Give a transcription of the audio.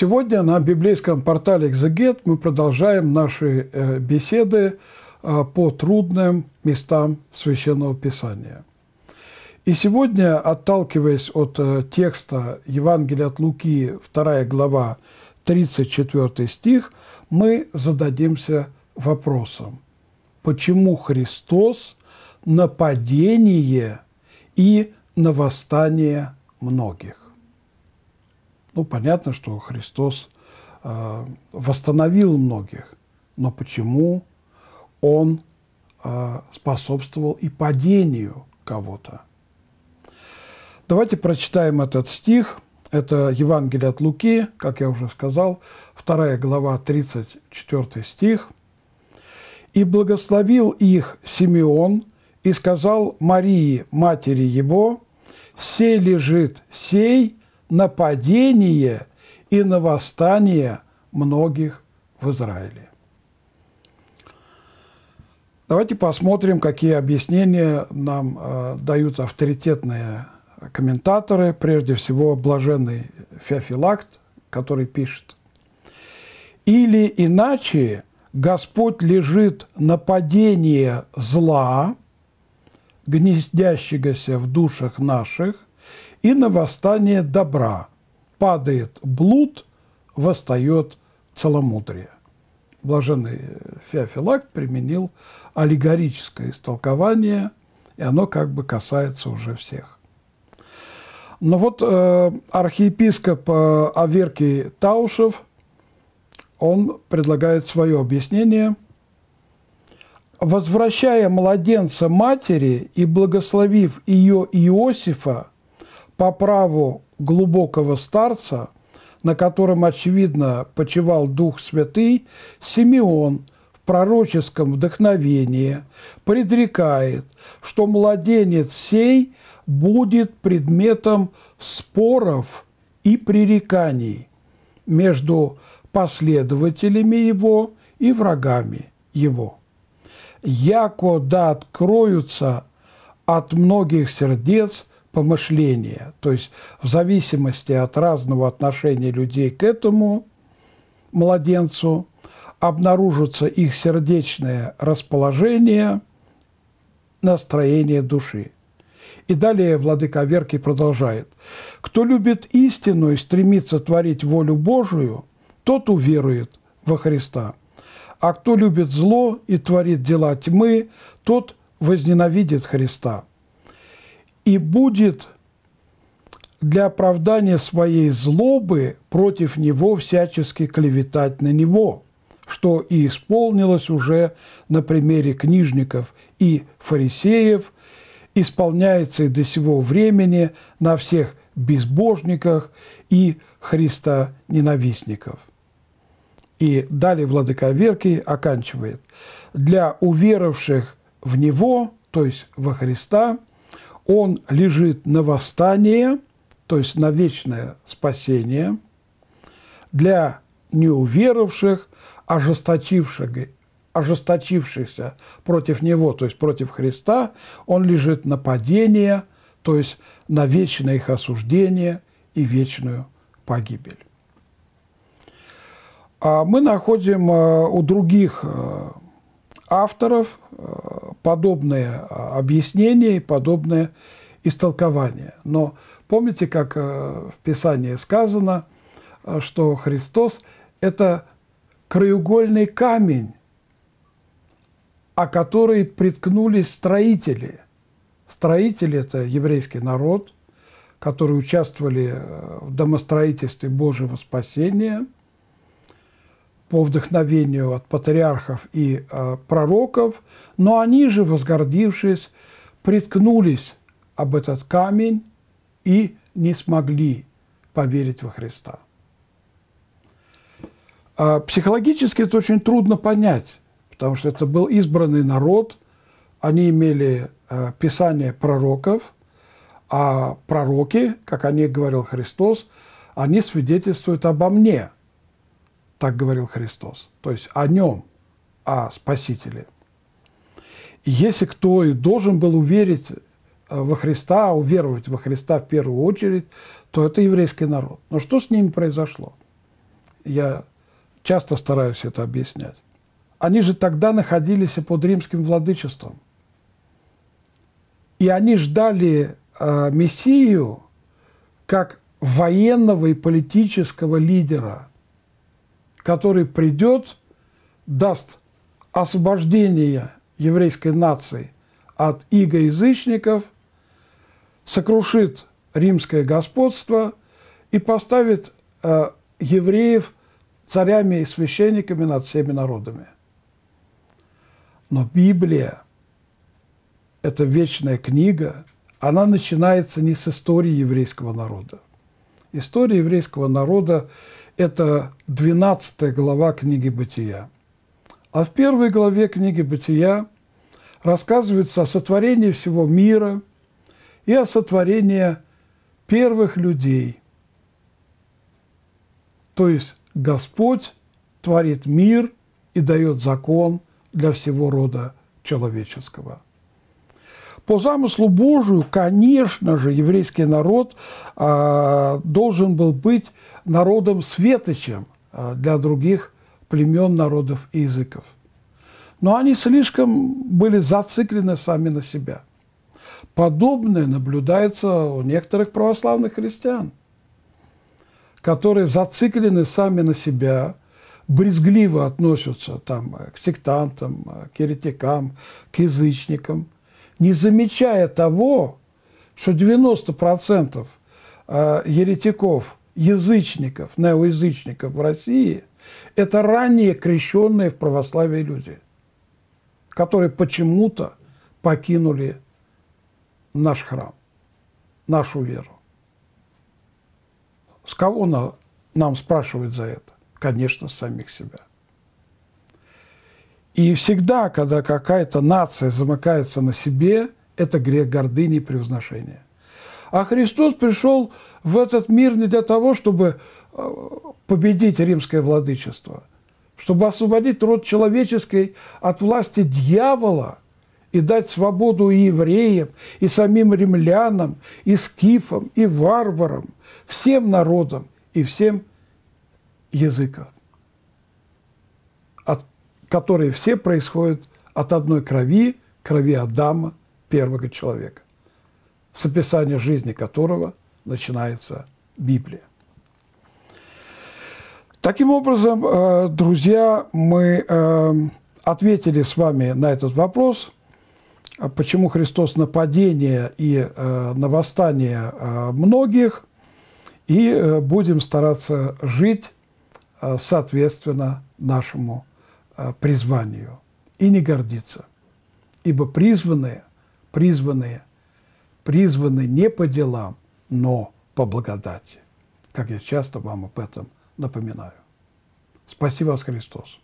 Сегодня на библейском портале «Экзегет» мы продолжаем наши э, беседы а, по трудным местам Священного Писания. И сегодня, отталкиваясь от э, текста Евангелия от Луки, 2 глава, 34 стих, мы зададимся вопросом, почему Христос – нападение и на восстание многих? Ну, понятно, что Христос э, восстановил многих, но почему Он э, способствовал и падению кого-то? Давайте прочитаем этот стих. Это Евангелие от Луки, как я уже сказал, 2 глава, 34 стих. «И благословил их Симеон, и сказал Марии, матери его, «Сей лежит сей нападение и на восстание многих в Израиле. Давайте посмотрим, какие объяснения нам э, дают авторитетные комментаторы, прежде всего блаженный Феофилакт, который пишет. «Или иначе Господь лежит нападение зла, гнездящегося в душах наших, и на восстание добра. Падает блуд, восстает целомудрие. Блаженный э, Феофилакт применил аллегорическое истолкование, и оно как бы касается уже всех. Но вот э, архиепископ э, Аверкий Таушев, он предлагает свое объяснение – возвращая младенца матери и благословив ее Иосифа, по праву глубокого старца, на котором, очевидно, почивал Дух Святый, Симеон в пророческом вдохновении предрекает, что младенец сей будет предметом споров и пререканий между последователями его и врагами его. Яко да откроются от многих сердец – помышления. То есть в зависимости от разного отношения людей к этому младенцу обнаружится их сердечное расположение, настроение души. И далее владыка Верки продолжает. «Кто любит истину и стремится творить волю Божию, тот уверует во Христа. А кто любит зло и творит дела тьмы, тот возненавидит Христа» и будет для оправдания своей злобы против него всячески клеветать на него, что и исполнилось уже на примере книжников и фарисеев, исполняется и до сего времени на всех безбожниках и Христа ненавистников. И далее Владыка Верки оканчивает. «Для уверовавших в Него, то есть во Христа, он лежит на восстание, то есть на вечное спасение, для неуверовавших, ожесточивших, ожесточившихся против Него, то есть против Христа, он лежит на падение, то есть на вечное их осуждение и вечную погибель. А мы находим э, у других э, авторов э, подобное а, объяснение и подобное истолкование. Но помните, как э, в Писании сказано, э, что Христос – это краеугольный камень, о который приткнулись строители. Строители – это еврейский народ, которые участвовали э, в домостроительстве Божьего спасения – по вдохновению от патриархов и э, пророков, но они же, возгордившись, приткнулись об этот камень и не смогли поверить во Христа. А психологически это очень трудно понять, потому что это был избранный народ, они имели э, писание пророков, а пророки, как о них говорил Христос, они свидетельствуют обо мне – так говорил Христос. То есть о нем, о Спасителе. если кто и должен был уверить э, во Христа, а уверовать во Христа в первую очередь, то это еврейский народ. Но что с ними произошло? Я часто стараюсь это объяснять. Они же тогда находились под римским владычеством. И они ждали э, Мессию как военного и политического лидера, который придет, даст освобождение еврейской нации от игоязычников, сокрушит римское господство и поставит э, евреев царями и священниками над всеми народами. Но Библия – это вечная книга, она начинается не с истории еврейского народа. История еврейского народа это 12 глава книги «Бытия». А в первой главе книги «Бытия» рассказывается о сотворении всего мира и о сотворении первых людей. То есть Господь творит мир и дает закон для всего рода человеческого – по замыслу Божию, конечно же, еврейский народ э, должен был быть народом светочем а, для других племен, народов и языков. Но они слишком были зациклены сами на себя. Подобное наблюдается у некоторых православных христиан, которые зациклены сами на себя, брезгливо относятся там, э, к сектантам, э, к еретикам, к язычникам – не замечая того, что 90% а, еретиков, язычников, неоязычников в России – это ранее крещенные в православии люди, которые почему-то покинули наш храм, нашу веру. С кого нам спрашивать за это? Конечно, с самих себя. И всегда, когда какая-то нация замыкается на себе, это грех гордыни и превозношения. А Христос пришел в этот мир не для того, чтобы э, победить римское владычество, чтобы освободить род человеческий от власти дьявола и дать свободу и евреям, и самим римлянам, и скифам, и варварам, всем народам и всем языкам которые все происходят от одной крови, крови Адама, первого человека, с описания жизни которого начинается Библия. Таким образом, э, друзья, мы э, ответили с вами на этот вопрос, э, почему Христос нападение и на восстание многих, и будем стараться жить соответственно нашему Э, призванию и не гордиться. Ибо призванные, призванные, призваны не по делам, но по благодати. Как я часто вам об этом напоминаю. Спасибо вас, Христос.